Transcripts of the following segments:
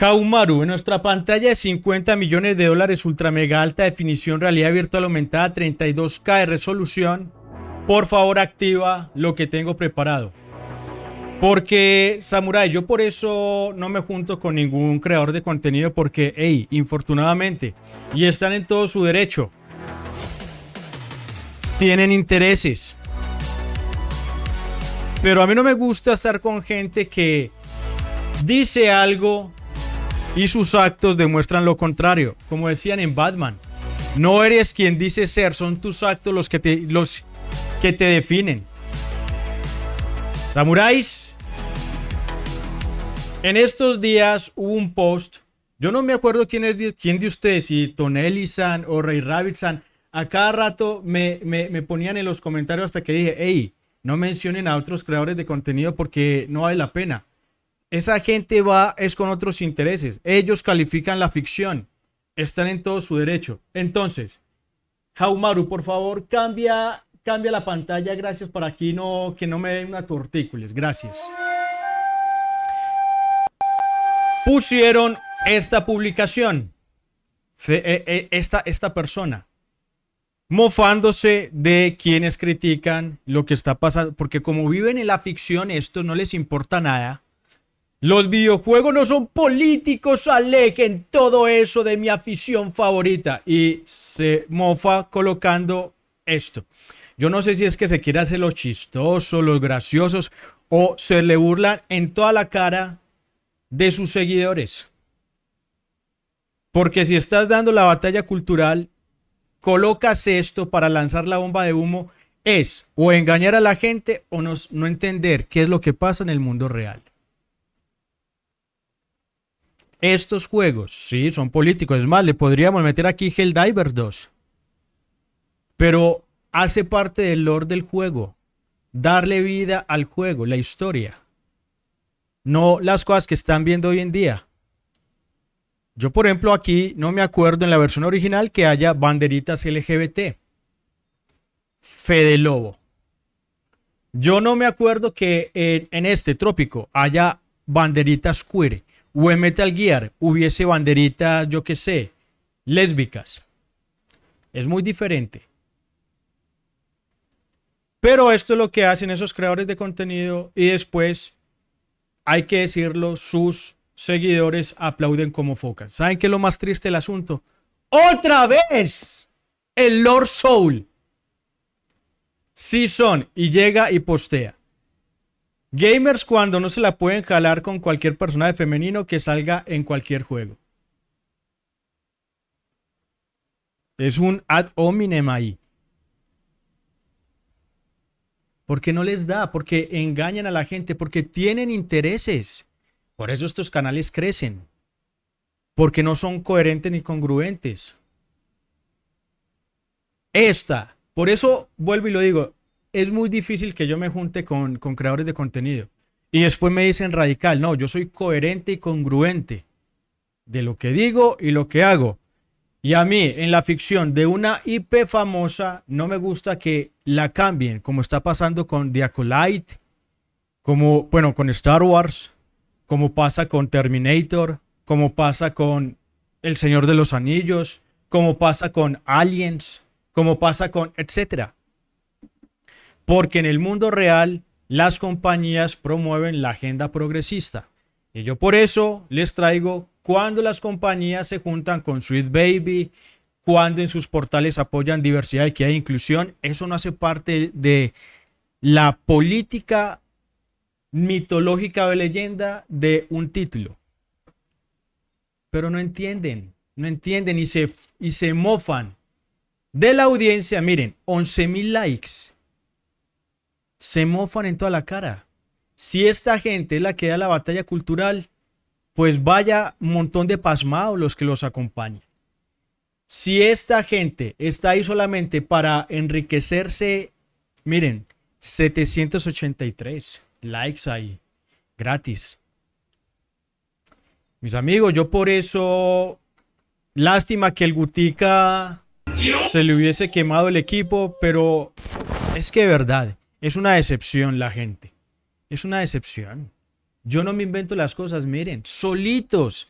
Jaumaru, en nuestra pantalla de 50 millones de dólares ultra mega alta definición, realidad virtual aumentada 32K de resolución. Por favor, activa lo que tengo preparado. Porque, Samurai, yo por eso no me junto con ningún creador de contenido porque, hey, infortunadamente, y están en todo su derecho, tienen intereses. Pero a mí no me gusta estar con gente que dice algo y sus actos demuestran lo contrario, como decían en Batman. No eres quien dices ser, son tus actos los que te, los que te definen. Samuráis, en estos días hubo un post, yo no me acuerdo quién, es de, quién de ustedes, si Tonelli-san o Rey Rabbit-san, a cada rato me, me ponían en los comentarios hasta que dije, hey, no mencionen a otros creadores de contenido porque no vale la pena. Esa gente va es con otros intereses. Ellos califican la ficción. Están en todo su derecho. Entonces, Jaumaru, por favor, cambia, cambia la pantalla. Gracias para aquí no, que no me den una tortícolis. Gracias. Pusieron esta publicación. Eh, eh, esta, esta persona mofándose de quienes critican lo que está pasando, porque como viven en la ficción, esto no les importa nada. Los videojuegos no son políticos, alejen todo eso de mi afición favorita. Y se mofa colocando esto. Yo no sé si es que se quiere hacer los chistosos, los graciosos, o se le burlan en toda la cara de sus seguidores. Porque si estás dando la batalla cultural, colocas esto para lanzar la bomba de humo, es o engañar a la gente o no entender qué es lo que pasa en el mundo real. Estos juegos, sí, son políticos. Es más, le podríamos meter aquí Helldivers 2. Pero hace parte del lore del juego. Darle vida al juego, la historia. No las cosas que están viendo hoy en día. Yo, por ejemplo, aquí no me acuerdo en la versión original que haya banderitas LGBT. Fede Lobo. Yo no me acuerdo que en, en este trópico haya banderitas queer o en Metal Gear hubiese banderitas, yo qué sé, lésbicas. Es muy diferente. Pero esto es lo que hacen esos creadores de contenido y después, hay que decirlo, sus seguidores aplauden como focas. ¿Saben qué es lo más triste del asunto? Otra vez, el Lord Soul. Sí son y llega y postea. Gamers cuando no se la pueden jalar con cualquier personaje femenino que salga en cualquier juego. Es un ad hominem ahí. Porque no les da, porque engañan a la gente, porque tienen intereses. Por eso estos canales crecen. Porque no son coherentes ni congruentes. Esta. Por eso vuelvo y lo digo es muy difícil que yo me junte con, creadores de contenido. Y después me dicen radical. No, yo soy coherente y congruente de lo que digo y lo que hago. Y a mí, en la ficción de una IP famosa, no me gusta que la cambien, como está pasando con The como, bueno, con Star Wars, como pasa con Terminator, como pasa con El Señor de los Anillos, como pasa con Aliens, como pasa con, etcétera porque en el mundo real las compañías promueven la agenda progresista. Y yo por eso les traigo cuando las compañías se juntan con Sweet Baby, cuando en sus portales apoyan diversidad, y que hay inclusión. Eso no hace parte de la política mitológica o leyenda de un título. Pero no entienden, no entienden y se, y se mofan de la audiencia. Miren, 11 mil likes se mofan en toda la cara. Si esta gente es la que da la batalla cultural, pues vaya montón de pasmados los que los acompañan. Si esta gente está ahí solamente para enriquecerse, miren, 783 likes ahí, gratis. Mis amigos, yo por eso, lástima que el Gutica se le hubiese quemado el equipo, pero es que verdad, es una decepción la gente. Es una decepción. Yo no me invento las cosas, miren, solitos.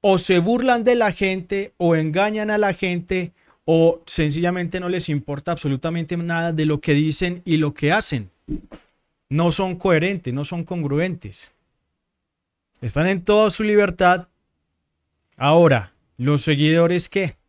O se burlan de la gente, o engañan a la gente, o sencillamente no les importa absolutamente nada de lo que dicen y lo que hacen. No son coherentes, no son congruentes. Están en toda su libertad. Ahora, los seguidores qué?